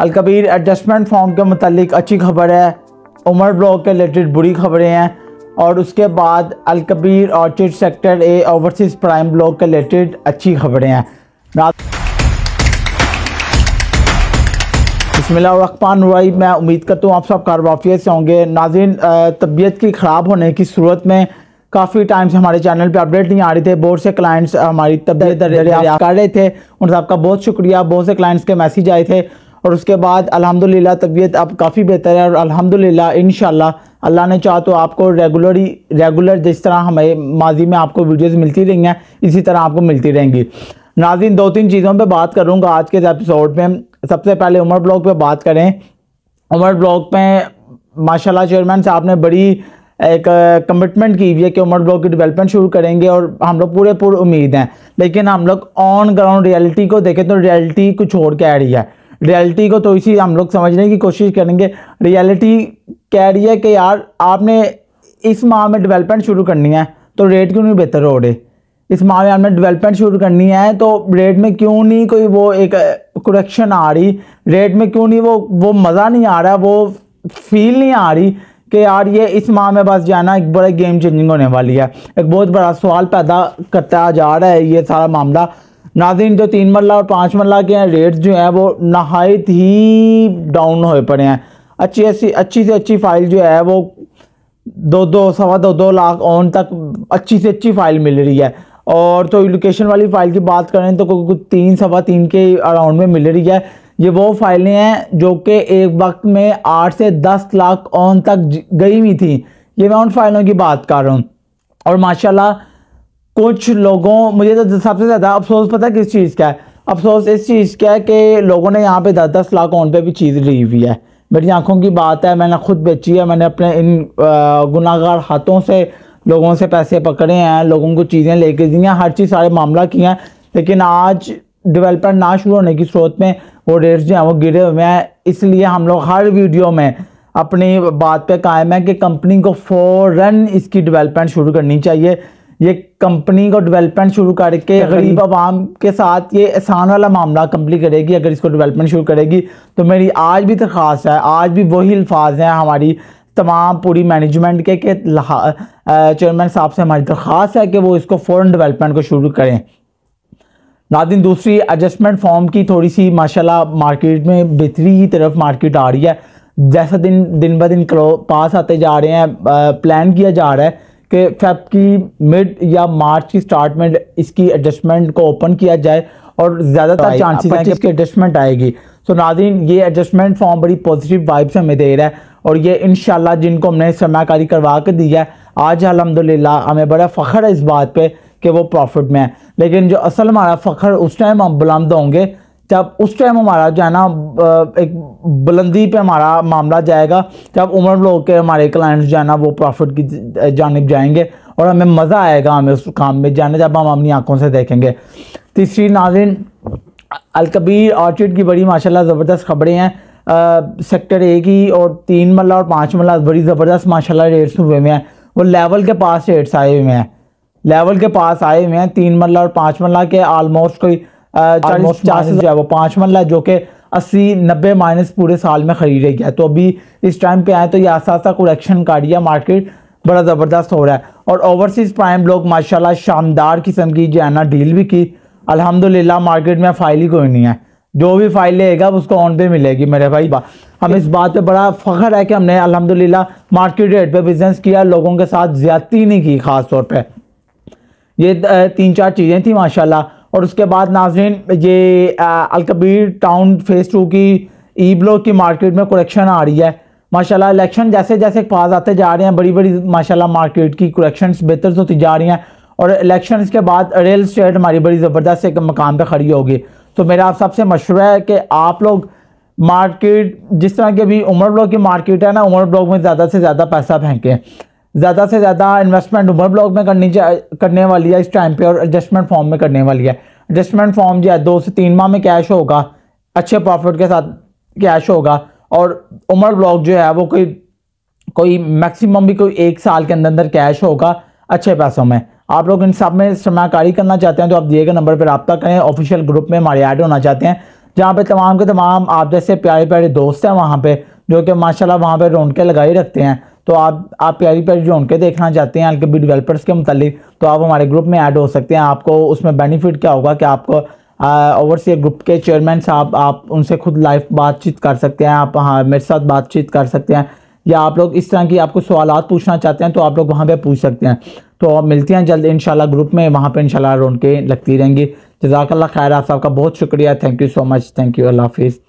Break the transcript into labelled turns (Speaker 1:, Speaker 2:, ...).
Speaker 1: Al Kabir adjustment form के मतलब अच्छी खबर है उमर ब्लॉक के रिलेटेड बुरी खबरें हैं और उसके बाद Al-Kabir orchard sector A overseas prime block के रिलेटेड अच्छी खबरें हैं रात बसमान रही मैं उम्मीद करता हूँ आप सब कारवाफियत से होंगे नाजिन तबीयत की ख़राब होने की सूरत में काफ़ी टाइम से हमारे चैनल पे अपडेट नहीं आ रही थे बहुत से क्लाइंट्स हमारी तबीयत कर रहे थे उन सबका बहुत शुक्रिया बहुत से क्लाइंट्स के मैसेज आए थे और उसके बाद अल्हम्दुलिल्लाह तबीयत अब काफ़ी बेहतर है और अल्हम्दुलिल्लाह इन अल्लाह ने चाह तो आपको रेगुलरली रेगुलर जिस तरह हमें माजी में आपको वीडियोज़ मिलती रही हैं इसी तरह आपको मिलती रहेंगी नाजिन दो तीन चीज़ों पर बात करूँगा आज के एपिसोड में सबसे पहले उमर ब्लॉग पर बात करें उमर ब्लॉग में माशाल्लाह चेयरमैन साहब ने बड़ी एक कमिटमेंट की हुई है कि उमर ब्लॉक की डेवलपमेंट शुरू करेंगे और हम लोग पूरे पूरे उम्मीद हैं लेकिन हम लोग ऑन ग्राउंड रियलिटी को देखें तो रियलिटी कुछ और के आ रही है रियलिटी को तो इसी हम लोग समझने की कोशिश करेंगे रियलिटी कह रही है कि यार आपने इस माह में डेवलपमेंट शुरू करनी है तो रेट क्यों नहीं बेहतर हो रहे इस माह में आपने डेवलपमेंट शुरू करनी है तो रेट में क्यों नहीं कोई वो एक करेक्शन आ रही रेट में क्यों नहीं वो वो मज़ा नहीं आ रहा वो फील नहीं आ रही कि यार ये इस माह में बस जाना एक बड़ा गेम चेंजिंग होने वाली है एक बहुत बड़ा सवाल पैदा करता जा रहा है ये सारा मामला नाजीन जो तीन मरला और पाँच मरला के हैं रेट्स जो हैं वो नहायत ही डाउन हो पड़े हैं अच्छी ऐसी अच्छी से अच्छी फ़ाइल जो है वो दो दो सवा दो दो लाख ऑन तक अच्छी से अच्छी फ़ाइल मिल रही है और तो एलोकेशन वाली फ़ाइल की बात करें तो कुछ तीन सवा तीन के अराउंड में मिल रही है ये वो फाइलें हैं जो कि एक वक्त में आठ से दस लाख ऑन तक गई हुई थी ये मैं उन फाइलों की बात कर रहा हूँ और माशाल्लाह कुछ लोगों मुझे तो सबसे ज़्यादा अफसोस पता किस चीज़ का है अफसोस इस चीज़ का है कि लोगों ने यहाँ पे दस दस लाख ऑन पे भी चीज़ ली हुई है मेरी आंखों की बात है मैंने खुद बेची है मैंने अपने इन गुनागार हाथों से लोगों से पैसे पकड़े हैं लोगों को चीज़ें लेके दी हैं हर चीज़ सारे मामला किए हैं लेकिन आज डिवेलपर ना शुरू होने की स्रोत में वो रेट्स जो हैं वो गिरे हुए हैं इसलिए हम लोग हर वीडियो में अपनी बात पर कायम है कि कंपनी को फ़ौर इसकी डिवेलपमेंट शुरू करनी चाहिए ये कंपनी को डेवलपमेंट शुरू करके गरीब आवाम के साथ ये एहसान वाला मामला कंप्लीट करेगी अगर इसको डेवलपमेंट शुरू करेगी तो मेरी आज भी दरख्वास्त है आज भी वही अल्फाज हैं हमारी तमाम पूरी मैनेजमेंट के के चेयरमैन साहब से हमारी दरख्वास्त है कि वो इसको फ़ौरन डेवलपमेंट को शुरू करें नादिन दूसरी एडजस्टमेंट फॉर्म की थोड़ी सी माशाल्लाह मार्केट में बेहतरी की तरफ मार्केट आ रही है जैसा दिन दिन ब दिन पास आते जा रहे हैं प्लान किया जा रहा है कि फेब की मिड या मार्च की स्टार्ट में इसकी एडजस्टमेंट को ओपन किया जाए और ज़्यादातर चांसेस हैं कि इसकी एडजस्टमेंट आएगी सो नाजीन ये एडजस्टमेंट फॉर्म बड़ी पॉजिटिव वाइब से हमें दे रहा है और ये इन जिनको हमने सरमाकारी करवा के दिया है आज अलहमदिल्ला हमें बड़ा फ़ख्र है इस बात पर कि वो प्रॉफिट में है लेकिन जो असल हमारा फ़ख्र उस टाइम हम बुलंद होंगे जब उस टाइम हमारा जो है ना एक बुलंदी पे हमारा मामला जाएगा जब उम्र लोग के हमारे क्लाइंट्स जो है ना वो प्रॉफिट की जानब जाएंगे और हमें मज़ा आएगा हमें उस काम में जाने जब हम अपनी आंखों से देखेंगे तीसरी नाजिन अलकबीर ऑर्चिड की बड़ी माशाल्लाह ज़बरदस्त खबरें हैं सेक्टर ए की और तीन मल्ला और पाँच मल्ला बड़ी ज़बरदस्त माशाला रेट्स हुए हुए हैं वो लेवल के पास रेट्स आए हुए हैं लेवल के पास आए हुए हैं तीन मल्ला और पाँच मल्ला के आलमोस्ट कोई चार्जेस जो है वो पाँच मरला जो कि अस्सी नब्बे माइनस पूरे साल में खरीदे गया तो अभी इस टाइम पे आए तो ये आसासा कुरेक्शन कर रही मार्केट बड़ा ज़बरदस्त हो रहा है और ओवरसीज़ प्राइम लोग माशाल्लाह शानदार किस्म की जो है ना डील भी की अल्हम्दुलिल्लाह मार्केट में फाइल ही कोई नहीं है जो भी फाइल लेगा उसको ऑन पे मिलेगी मेरे भाई हम इस बात पर बड़ा फ़ख्र है कि हमने अलहमद मार्केट रेट पर बिजनेस किया लोगों के साथ ज़्यादती नहीं की ख़ास तौर पर ये तीन चार चीज़ें थी माशाला और उसके बाद नाजरीन ये अलकबीर टाउन फेज़ टू की ई ब्लॉक की मार्केट में कुरेक्शन आ रही है माशाल्लाह इलेक्शन जैसे जैसे पास आते जा रहे हैं बड़ी बड़ी माशाल्लाह मार्केट की करेक्शंस बेहतर तो होती जा रही हैं और इलेक्शन के बाद रियल स्टेट हमारी बड़ी ज़बरदस्त एक मकाम पर खड़ी होगी तो मेरा आप सबसे मशवरा है कि आप लोग मार्केट जिस तरह के भी उमर ब्लॉक की मार्केट है ना उमर ब्लॉक में ज़्यादा से ज़्यादा पैसा फेंकें ज़्यादा से ज़्यादा इन्वेस्टमेंट उमर ब्लॉक में करनी करने वाली है इस टाइम पे और एडजस्टमेंट फॉर्म में करने वाली है एडजस्टमेंट फॉर्म जो है दो से तीन माह में कैश होगा अच्छे प्रॉफिट के साथ कैश होगा और उमर ब्लॉक जो है वो कोई कोई मैक्सिमम भी कोई एक साल के अंदर अंदर कैश होगा अच्छे पैसों में आप लोग इन सब में सरमाकारी करना चाहते हैं तो आप दिए गए नंबर पर रबता करें ऑफिशियल ग्रुप में हमारे ऐड होना चाहते हैं जहाँ पर तमाम के तमाम आप जैसे प्यारे प्यारे दोस्त हैं वहाँ पर जो कि माशाला वहाँ पर रोनके लगा ही रखते हैं तो आप आप प्यारी प्यारी जो उनके देखना चाहते हैं एल डेवलपर्स के मतलब तो आप हमारे ग्रुप में ऐड हो सकते हैं आपको उसमें बेनिफिट क्या होगा कि आपको ओवरसीयर ग्रुप के चेयरमैन साहब आप उनसे खुद लाइव बातचीत कर सकते हैं आप हाँ मेरे साथ बातचीत कर सकते हैं या आप लोग इस तरह की आपको सवाल पूछना चाहते हैं तो आप लोग वहाँ पर पूछ सकते हैं तो आप मिलते हैं जल्द इन ग्रुप में वहाँ पर इन रोन के लगती रहेंगी जजाकल्ला खैर आप सबका बहुत शुक्रिया thank you so much thank you अल्लाह हाफिज़